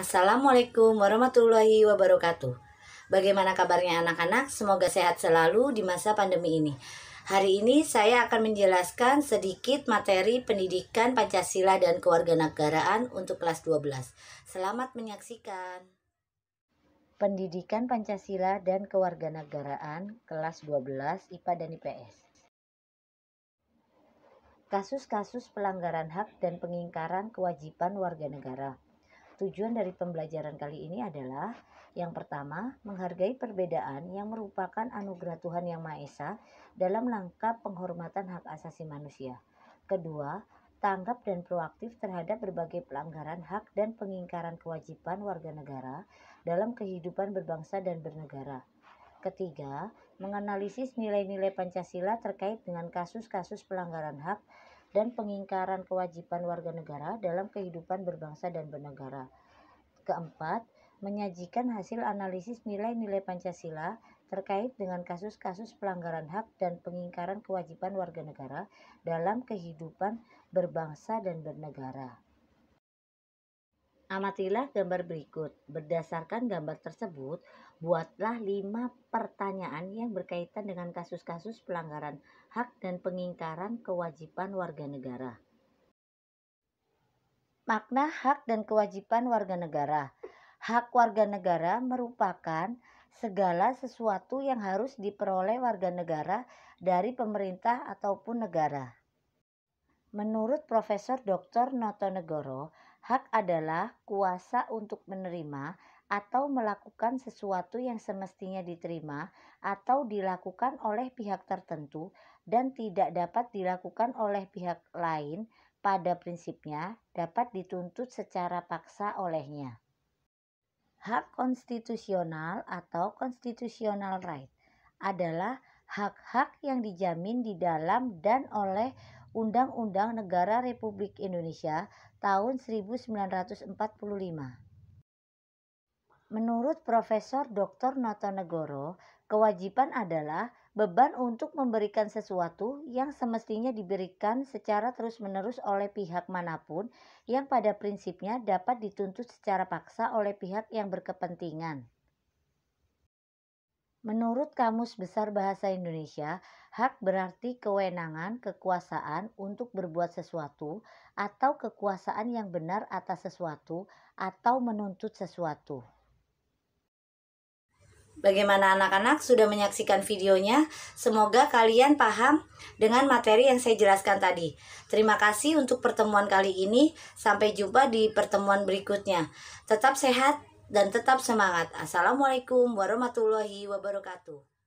Assalamualaikum warahmatullahi wabarakatuh. Bagaimana kabarnya anak-anak? Semoga sehat selalu di masa pandemi ini. Hari ini saya akan menjelaskan sedikit materi pendidikan Pancasila dan kewarganegaraan untuk kelas 12. Selamat menyaksikan. Pendidikan Pancasila dan kewarganegaraan kelas 12 IPA dan IPS. Kasus-kasus pelanggaran hak dan pengingkaran kewajiban warga negara Tujuan dari pembelajaran kali ini adalah yang pertama, menghargai perbedaan yang merupakan anugerah Tuhan Yang Maha Esa dalam langkah penghormatan hak asasi manusia. Kedua, tanggap dan proaktif terhadap berbagai pelanggaran hak dan pengingkaran kewajiban warga negara dalam kehidupan berbangsa dan bernegara. Ketiga, menganalisis nilai-nilai Pancasila terkait dengan kasus-kasus pelanggaran hak dan pengingkaran kewajiban warga negara dalam kehidupan berbangsa dan bernegara. Keempat, menyajikan hasil analisis nilai-nilai Pancasila terkait dengan kasus-kasus pelanggaran hak dan pengingkaran kewajiban warga negara dalam kehidupan berbangsa dan bernegara. Amatilah gambar berikut. Berdasarkan gambar tersebut, buatlah lima pertanyaan yang berkaitan dengan kasus-kasus pelanggaran hak dan pengingkaran kewajiban warga negara. Makna hak dan kewajiban warga negara. Hak warga negara merupakan segala sesuatu yang harus diperoleh warga negara dari pemerintah ataupun negara. Menurut Profesor Dr. Noto Negoro, Hak adalah kuasa untuk menerima atau melakukan sesuatu yang semestinya diterima atau dilakukan oleh pihak tertentu dan tidak dapat dilakukan oleh pihak lain pada prinsipnya dapat dituntut secara paksa olehnya. Hak konstitusional atau constitutional right adalah hak-hak yang dijamin di dalam dan oleh Undang-Undang Negara Republik Indonesia tahun 1945. Menurut Profesor Dr. Noto Negoro, kewajiban adalah beban untuk memberikan sesuatu yang semestinya diberikan secara terus-menerus oleh pihak manapun yang pada prinsipnya dapat dituntut secara paksa oleh pihak yang berkepentingan. Menurut Kamus Besar Bahasa Indonesia, hak berarti kewenangan, kekuasaan untuk berbuat sesuatu, atau kekuasaan yang benar atas sesuatu, atau menuntut sesuatu. Bagaimana anak-anak sudah menyaksikan videonya? Semoga kalian paham dengan materi yang saya jelaskan tadi. Terima kasih untuk pertemuan kali ini. Sampai jumpa di pertemuan berikutnya. Tetap sehat, dan tetap semangat. Assalamualaikum warahmatullahi wabarakatuh.